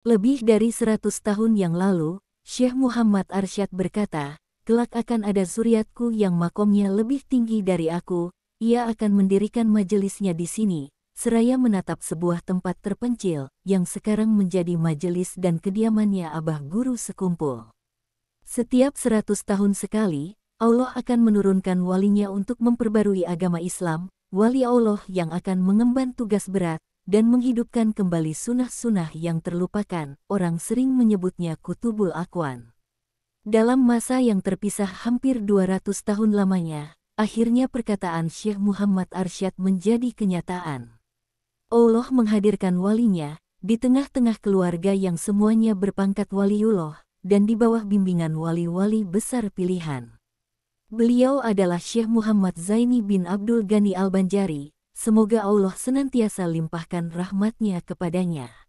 Lebih dari seratus tahun yang lalu, Syekh Muhammad Arsyad berkata, Kelak akan ada suriatku yang makomnya lebih tinggi dari aku, ia akan mendirikan majelisnya di sini, seraya menatap sebuah tempat terpencil, yang sekarang menjadi majelis dan kediamannya abah guru sekumpul. Setiap seratus tahun sekali, Allah akan menurunkan walinya untuk memperbarui agama Islam, wali Allah yang akan mengemban tugas berat, dan menghidupkan kembali sunah-sunah yang terlupakan, orang sering menyebutnya Kutubul Akwan. Dalam masa yang terpisah hampir 200 tahun lamanya, akhirnya perkataan Syekh Muhammad Arsyad menjadi kenyataan. Allah menghadirkan walinya, di tengah-tengah keluarga yang semuanya berpangkat waliullah, dan di bawah bimbingan wali-wali besar pilihan. Beliau adalah Syekh Muhammad Zaini bin Abdul Ghani Al-Banjari, Semoga Allah senantiasa limpahkan rahmatnya kepadanya.